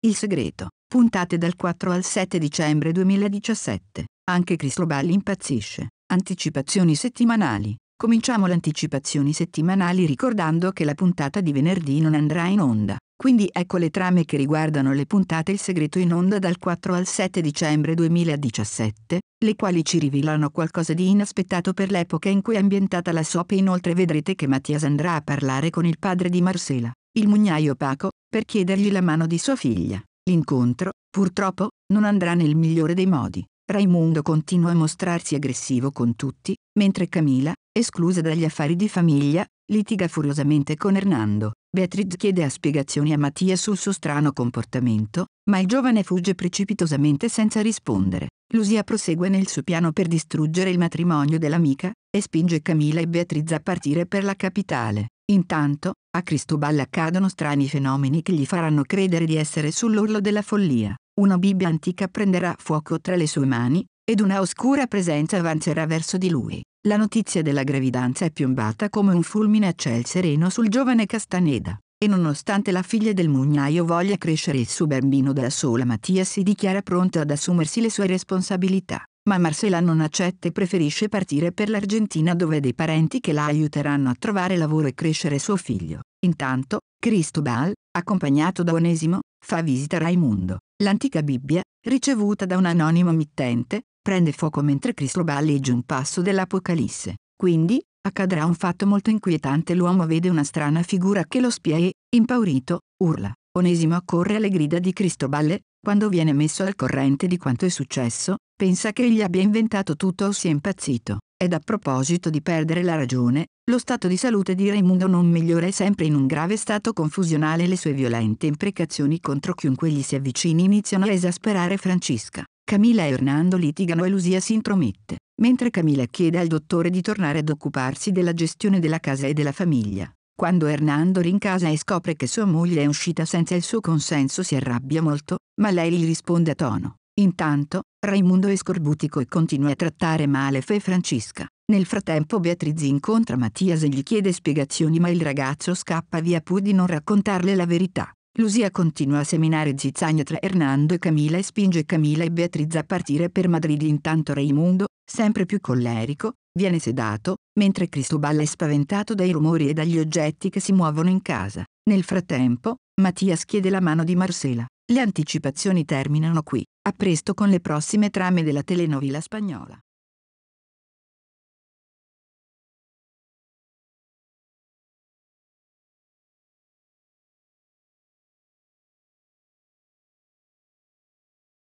Il segreto. Puntate dal 4 al 7 dicembre 2017. Anche Cristoballi impazzisce. Anticipazioni settimanali. Cominciamo le anticipazioni settimanali ricordando che la puntata di venerdì non andrà in onda. Quindi ecco le trame che riguardano le puntate Il segreto in onda dal 4 al 7 dicembre 2017, le quali ci rivelano qualcosa di inaspettato per l'epoca in cui è ambientata la soap e inoltre vedrete che Mattias andrà a parlare con il padre di Marcela, il mugnaio Paco, per chiedergli la mano di sua figlia. L'incontro, purtroppo, non andrà nel migliore dei modi. Raimundo continua a mostrarsi aggressivo con tutti, mentre Camila, esclusa dagli affari di famiglia, litiga furiosamente con Hernando. Beatriz chiede spiegazioni a Mattia sul suo strano comportamento, ma il giovane fugge precipitosamente senza rispondere. Lucia prosegue nel suo piano per distruggere il matrimonio dell'amica e spinge Camilla e Beatriz a partire per la capitale. Intanto, a Cristobal accadono strani fenomeni che gli faranno credere di essere sull'orlo della follia. Una Bibbia antica prenderà fuoco tra le sue mani, ed una oscura presenza avanzerà verso di lui. La notizia della gravidanza è piombata come un fulmine a ciel sereno sul giovane Castaneda. E nonostante la figlia del mugnaio voglia crescere il suo bambino da sola, Mattia si dichiara pronto ad assumersi le sue responsabilità. Ma Marcella non accetta e preferisce partire per l'Argentina dove ha dei parenti che la aiuteranno a trovare lavoro e crescere suo figlio. Intanto, Cristobal, accompagnato da Onesimo, fa visita a Raimundo. L'antica Bibbia, ricevuta da un anonimo mittente, prende fuoco mentre Cristo balleggia un passo dell'Apocalisse. Quindi, accadrà un fatto molto inquietante. L'uomo vede una strana figura che lo spia e, impaurito, urla. Onesimo accorre alle grida di Cristoballe, quando viene messo al corrente di quanto è successo, pensa che egli abbia inventato tutto o sia impazzito. Ed a proposito di perdere la ragione, lo stato di salute di Raimundo non migliora è sempre in un grave stato confusionale e le sue violente imprecazioni contro chiunque gli si avvicini iniziano a esasperare Francisca. Camilla e Hernando litigano e Lucia si intromette, mentre Camilla chiede al dottore di tornare ad occuparsi della gestione della casa e della famiglia. Quando Hernando rincasa e scopre che sua moglie è uscita senza il suo consenso si arrabbia molto, ma lei gli risponde a tono. Intanto, Raimundo è scorbutico e continua a trattare male Fe e Francesca. Nel frattempo Beatriz incontra Mattias e gli chiede spiegazioni ma il ragazzo scappa via pur di non raccontarle la verità. Lucia continua a seminare zizzagna tra Hernando e Camila e spinge Camila e Beatriz a partire per Madrid intanto Raimundo, sempre più collerico, viene sedato, mentre Cristobal è spaventato dai rumori e dagli oggetti che si muovono in casa. Nel frattempo, Mattias chiede la mano di Marcela. Le anticipazioni terminano qui. A presto con le prossime trame della telenovela spagnola.